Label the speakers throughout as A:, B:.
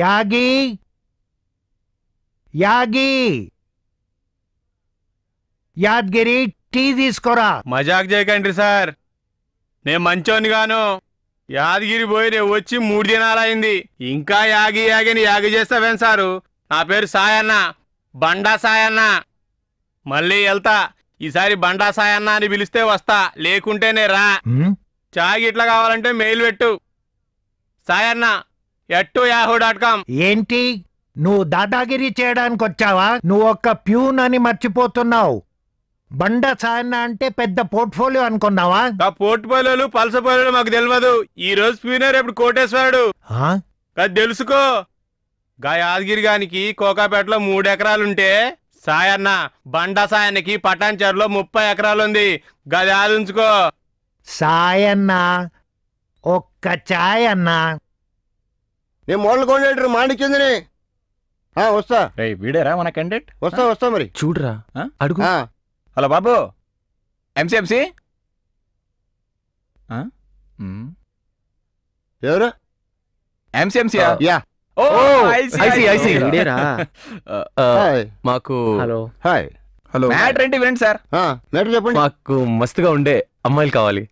A: Yagi Yagi Yadgiri tea తీసుకోరా మజాక్ చేయకండి సార్ నేను మంచోని గాను యాదగిరి పోయి నేను వచ్చి మూడు దినాలైంది ఇంకా యాగి యాగిని యాగి చేస్తావేం సారు నా పేరు సాయన్న బండా సాయన్న మళ్ళీ వెళ్తా ఈసారి బండా సాయన్న అని పిలిస్తే వస్తా లేకుంటేనే రా చాగి ఇట్లా కావాలంటే మెయిల్ పెట్టు సాయన్న డాట్ కామ్ ఏంటి నువ్వు దాదాగిరి చేయడానికి వచ్చావా నువ్వు ఒక్క ప్యూన్ అని మర్చిపోతున్నావు బండ సాయన్న అంటే పెద్ద పోర్ట్ఫోలియో అనుకున్నావా ఆ పోర్ట్ఫోలియోలు పలసపోలియోలు మాకు తెలియదు ఈ రోజు ప్యూనర్ ఎప్పుడు కోటేశ్వరుడు అది తెలుసుకో గా యాదగిరి గానికి కోకాపేటలో మూడు ఎకరాలుంటే సాయన్న బండ సాయన్నకి పటాన్చర్లో ముప్పై ఎకరాలుంది గది ఆదించుకో సాయన్న ఒక్క ఛాయన్నా నేను మోడల్ వస్తా వీడేరా మన క్యాండిడేట్ వస్తా వస్తా మరి చూడరా అడుగు హలో బాబు ఎంసీఎంసీ ఎవరు మాకు హాయ్ హలో సార్ మాకు మస్తుగా ఉండే అమ్మాయిలు కావాలి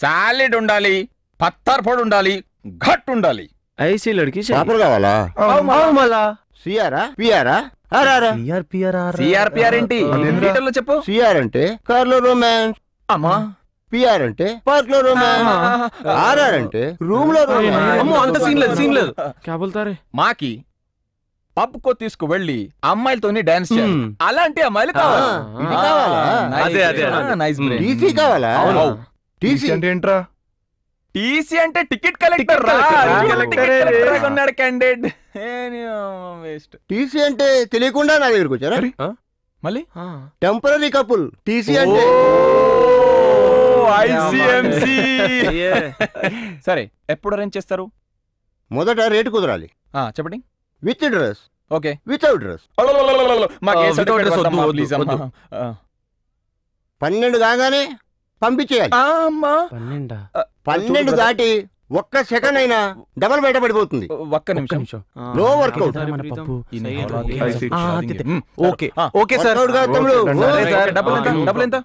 A: సాలిడ్ ఉండాలి పత్తార్పొడి ఉండాలి ఘట్ ఉండాలి ऐसी లడ్కి चाहिए కావాలా మళ్ళా సిఆరా పిఆరా R R C R P R R C R P R ఏంటి డీటెయిల్ లో చెప్పు సిఆర్ అంటే కార్ లో రొమాన్స్ అమ్మా పిఆర్ అంటే పార్క్ లో రొమాన్స్ ఆర్ఆర్ అంటే రూమ్ లో రొమాన్స్ అమ్మో అంత సీన్ లేదు సీన్ లేదు క్యా బోల్తారే మాకి పబ్ కో వెళ్ళి అమ్మాయిలతోని డాన్స్ చేయాలి అలాంటి అమ్మాయిలు కావాలి ఇది కావాలా అదే అదే నైస్ బ్రెయిన్ టీసీ కావాలా టీసీ అంటే ఏంట్రా టీసీ అంటే టికెట్ కలెక్టర్ క్యాండిడేట్ టీసీ అంటే తెలియకుండా నా దగ్గరకు వచ్చారా మళ్ళీ టెంపరీ కపుల్ టీసీ అంటే సరే ఎప్పుడు అరేంజ్ చేస్తారు మొదట రేటు కుదరాలి చెప్పండి with dress okay ah, without dress పన్నెండు కాగానే పంపించేయాలి పన్నెండా పన్నెండు దాటి ఒక్క సెకండ్ అయినా డబల్ బయట పడిపోతుంది ఒక్క నిమిషం నో ఓకే ఓకే సార్ డబ్బులు ఎంత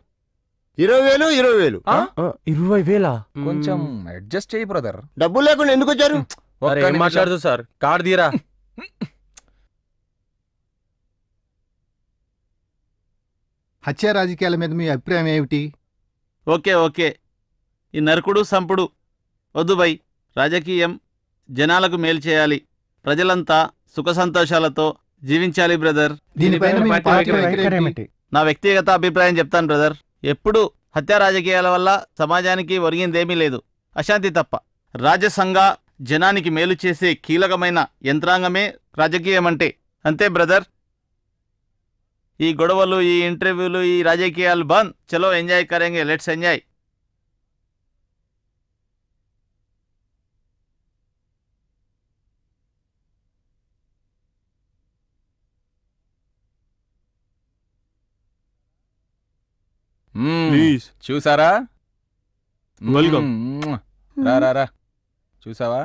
A: ఇరవై వేలు ఇరవై వేలు ఇరవై వేల కొంచెం అడ్జస్ట్ చేయి బ్రదర్ డబ్బులు లేకుండా ఎందుకు వచ్చారు మాట్లాడదు సార్ కార్డు తీరా హత్య రాజకీయాల మీద మీ అభిప్రాయం ఏమిటి ఓకే ఓకే ఈ నరకుడు సంపుడు వద్దు భయ్ రాజకీయం జనాలకు మేలు చేయాలి ప్రజలంతా సుఖ సంతోషాలతో జీవించాలి బ్రదర్ నా వ్యక్తిగత అభిప్రాయం చెప్తాను బ్రదర్ ఎప్పుడు హత్య రాజకీయాల వల్ల సమాజానికి ఒరిగిందేమీ లేదు అశాంతి తప్ప సంఘ జనానికి మేలు చేసే కీలకమైన యంత్రాంగమే రాజకీయం అంటే అంతే బ్రదర్ ఈ గొడవలు ఈ ఇంటర్వ్యూలు ఈ రాజకీయాలు బంద్ చలో ఎంజాయ్ కరేంగే లెట్స్ ఎంజాయ్ చూసారా వెల్కమ్ రా రా చూసావా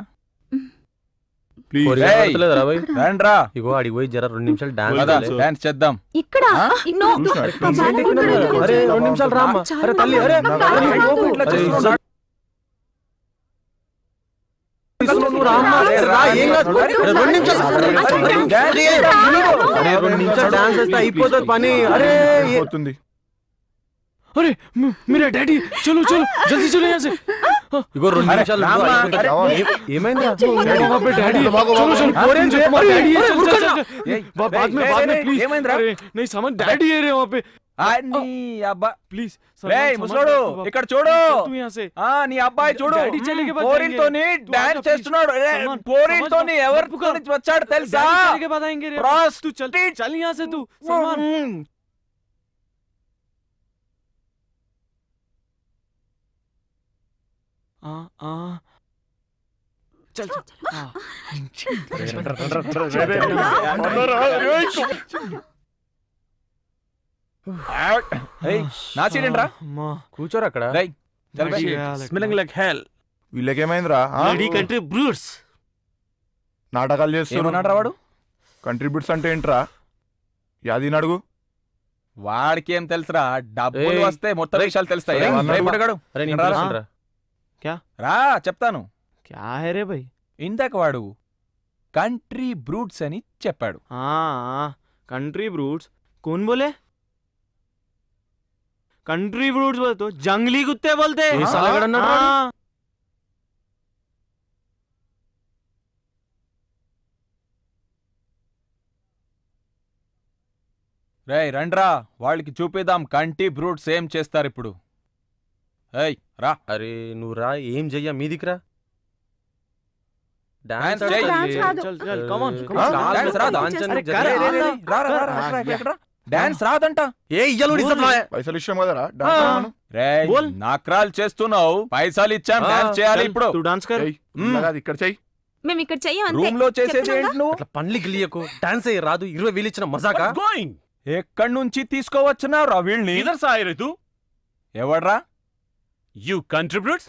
A: ఇగో అడిగి పోయి జర రెండు నిమిషాలు డాన్స్ డాన్స్ చేద్దాం ఇక్కడ నిమిషాలు అయిపోతుంది పని అరే అరే ఇగో రెండు నిమిషాలు ఏమైంది డాడీ ఏ रे वहाँ पे नी अब्बा प्लीज ముసలోడు ఇక్కడ చూడు ఆ నీ అబ్బాయి చూడు పోరిన్తోని డాన్స్ చేస్తున్నాడు పోరిన్తోని ఎవరితో వచ్చాడు తెలుసా ప్రాస్టిట్యూట్ చల్ यहाँ से तू चल నా సీట్ ఏంట్రా కూర్చోరు అక్కడ స్మెలింగ్ లైక్ హెల్ వీళ్ళకేమైందిరా కంట్రీ బ్రూట్స్ నాటకాలు చేస్తున్నాడు వాడు కంట్రిబ్యూట్స్ బ్రూట్స్ అంటే ఏంట్రా యాది అడుగు వాడికి ఏం తెలుసురా డబ్బులు వస్తే మొత్తం విషయాలు తెలుస్తాయి క్యా రా చెప్తాను క్యా హేరే భయ్ ఇందాక వాడు కంట్రీ బ్రూట్స్ అని చెప్పాడు కంట్రీ బ్రూట్స్ కోన్ బోలే కంట్రీ బ్రూట్స్ బోలతో జంగ్లీ కుత్తే బోల్తే రే రండ్రా వాళ్ళకి చూపిద్దాం కంటి బ్రూట్స్ ఏం చేస్తారు ఇప్పుడు ఏయ్ రా అరే నువ్వు రా ఏం చెయ్య మీ దిక్ రా డాన్స్ డాన్స్ రాదంట ఏ పైసలు ఇచ్చాం కదరా నాక్రాలు చేస్తున్నావు పైసలు ఇచ్చాం డాన్స్ చేయాలి ఇప్పుడు డాన్స్ ఇక్కడ చెయ్యి మేము ఇక్కడ చెయ్యం రూమ్ లో చేసేది అట్లా పండ్లు గిలియకు డాన్స్ అయ్యి రాదు ఇరవై వేలు ఇచ్చిన మజాకా ఎక్కడి నుంచి రా వీళ్ళని ఇదర్ సాయి ఎవడ్రా యూ కంట్రిబ్యూట్స్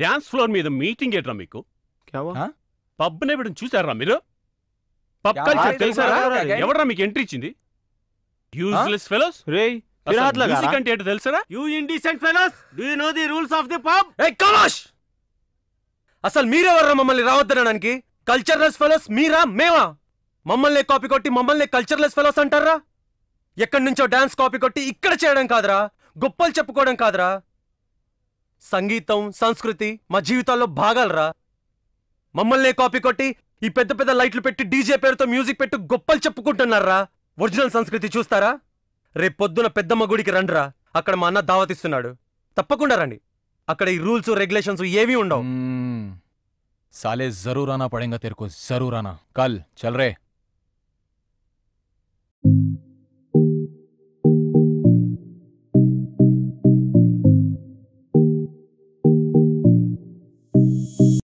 A: డ్యాన్స్ ఫ్లోర్ మీద మీటింగ్ ఏట్రా మీకు పబ్ నేవిడం చూసారా మీరు పబ్ కల్చర్ తెలుసారా ఎవడరా మీకు ఎంట్రీ ఇచ్చింది యూస్లెస్ ఫెలోస్ రే మ్యూజిక్ అంటే ఏంటో తెలుసారా you indecent fellows do you know the rules of the pub ఏ కమాష్ అసలు మీరెవర్రా మమ్మల్ని రావద్దనడానికి కల్చర్లెస్ ఫెలోస్ మీరా మేమా మమ్మల్ని కాపీ కొట్టి మమ్మల్ని కల్చర్లెస్ ఫెలోస్ అంటారా ఎక్కడి నుంచో డాన్స్ కాపీ కొట్టి ఇక్కడ చేయడం కాదురా గొప్పలు చెప్పుకోవడం కాదురా సంగీతం సంస్కృతి మా జీవితాల్లో భాగాలరా మమ్మల్నే కాపీ కొట్టి ఈ పెద్ద పెద్ద లైట్లు పెట్టి డీజే పేరుతో మ్యూజిక్ పెట్టి గొప్పలు చెప్పుకుంటున్నారా ఒరిజినల్ సంస్కృతి చూస్తారా పొద్దున పెద్దమ్మ గుడికి రండిరా అక్కడ మా అన్న దావతిస్తున్నాడు తప్పకుండా రండి అక్కడ ఈ రూల్స్ రెగ్యులేషన్స్ ఏవి ఉండవు సాలే జరూరానా పడేగా पड़ेगा జరూరానా కల్ చల్రే